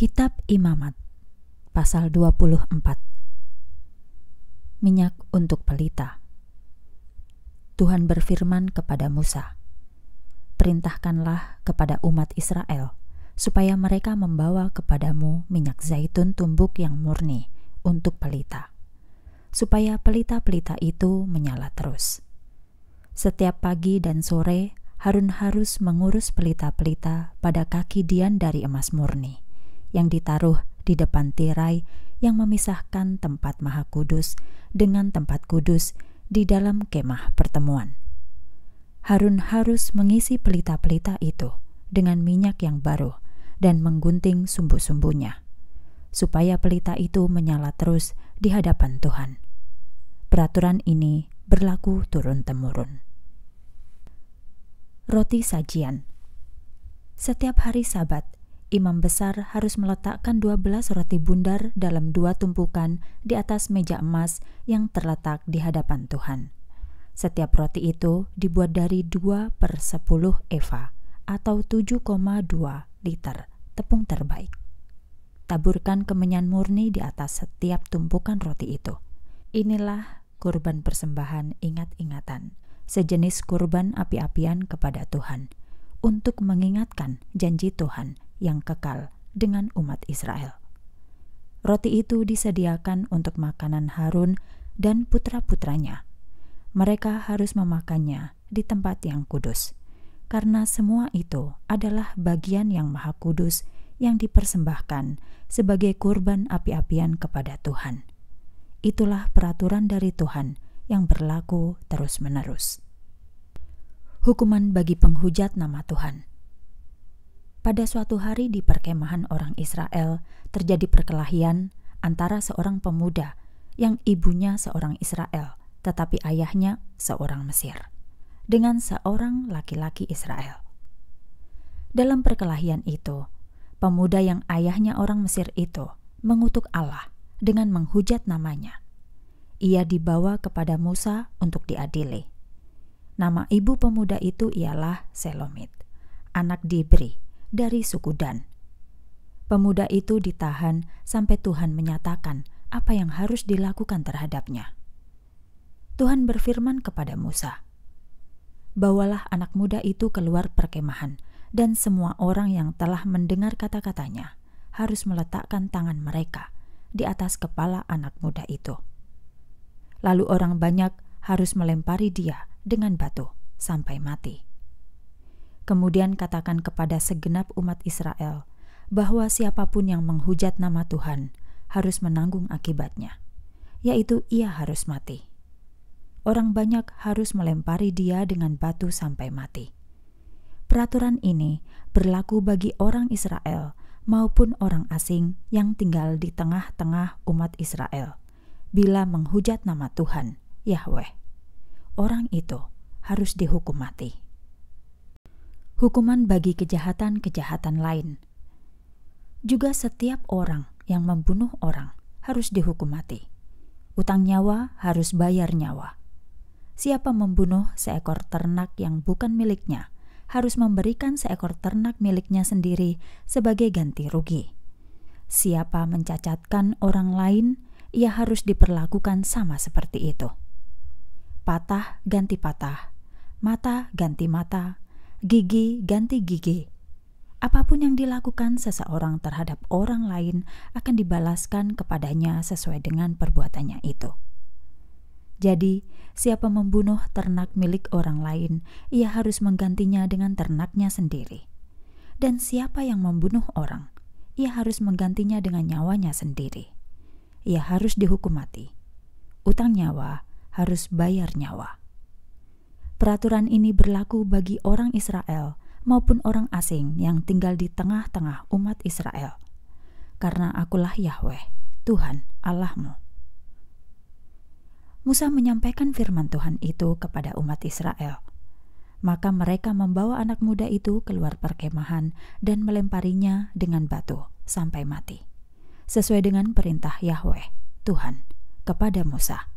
Kitab Imamat pasal 24 Minyak untuk pelita Tuhan berfirman kepada Musa Perintahkanlah kepada umat Israel supaya mereka membawa kepadamu minyak zaitun tumbuk yang murni untuk pelita supaya pelita-pelita itu menyala terus Setiap pagi dan sore Harun harus mengurus pelita-pelita pada kaki dian dari emas murni yang ditaruh di depan tirai yang memisahkan tempat Maha Kudus dengan tempat kudus di dalam kemah pertemuan. Harun harus mengisi pelita-pelita itu dengan minyak yang baru dan menggunting sumbu-sumbunya, supaya pelita itu menyala terus di hadapan Tuhan. Peraturan ini berlaku turun-temurun. Roti sajian setiap hari Sabat, imam besar harus meletakkan 12 roti bundar dalam dua tumpukan di atas meja emas yang terletak di hadapan Tuhan. Setiap roti itu dibuat dari 2 per 10 eva atau 7,2 liter tepung terbaik. Taburkan kemenyan murni di atas setiap tumpukan roti itu. Inilah kurban persembahan ingat-ingatan, sejenis kurban api-apian kepada Tuhan, untuk mengingatkan janji Tuhan yang kekal dengan umat Israel. Roti itu disediakan untuk makanan Harun dan putra-putranya. Mereka harus memakannya di tempat yang kudus, karena semua itu adalah bagian yang maha kudus yang dipersembahkan sebagai kurban api-apian kepada Tuhan. Itulah peraturan dari Tuhan yang berlaku terus-menerus. Hukuman bagi penghujat nama Tuhan. Pada suatu hari di perkemahan orang Israel terjadi perkelahian antara seorang pemuda yang ibunya seorang Israel, tetapi ayahnya seorang Mesir, dengan seorang laki-laki Israel. Dalam perkelahian itu, pemuda yang ayahnya orang Mesir itu mengutuk Allah dengan menghujat namanya. Ia dibawa kepada Musa untuk diadili. Nama ibu pemuda itu ialah Selomit, anak Dibri, dari suku Dan. Pemuda itu ditahan sampai Tuhan menyatakan apa yang harus dilakukan terhadapnya. Tuhan berfirman kepada Musa, "Bawalah anak muda itu keluar perkemahan, dan semua orang yang telah mendengar kata-katanya harus meletakkan tangan mereka di atas kepala anak muda itu." Lalu orang banyak harus melempari dia dengan batu sampai mati. Kemudian katakan kepada segenap umat Israel bahwa siapapun yang menghujat nama Tuhan harus menanggung akibatnya, yaitu ia harus mati. Orang banyak harus melempari dia dengan batu sampai mati. Peraturan ini berlaku bagi orang Israel maupun orang asing yang tinggal di tengah-tengah umat Israel bila menghujat nama Tuhan, Yahweh. Orang itu harus dihukum mati hukuman bagi kejahatan-kejahatan lain. Juga setiap orang yang membunuh orang harus dihukum mati. Utang nyawa harus bayar nyawa. Siapa membunuh seekor ternak yang bukan miliknya harus memberikan seekor ternak miliknya sendiri sebagai ganti rugi. Siapa mencacatkan orang lain, ia harus diperlakukan sama seperti itu. Patah ganti patah, mata ganti mata, gigi ganti gigi. Apapun yang dilakukan seseorang terhadap orang lain akan dibalaskan kepadanya sesuai dengan perbuatannya itu. Jadi, siapa membunuh ternak milik orang lain, ia harus menggantinya dengan ternaknya sendiri. Dan siapa yang membunuh orang, ia harus menggantinya dengan nyawanya sendiri. Ia harus dihukum mati. Utang nyawa harus bayar nyawa. Peraturan ini berlaku bagi orang Israel maupun orang asing yang tinggal di tengah-tengah umat Israel. Karena akulah Yahweh, Tuhan Allahmu. Musa menyampaikan firman Tuhan itu kepada umat Israel. Maka mereka membawa anak muda itu keluar perkemahan dan melemparinya dengan batu sampai mati. Sesuai dengan perintah Yahweh, Tuhan, kepada Musa.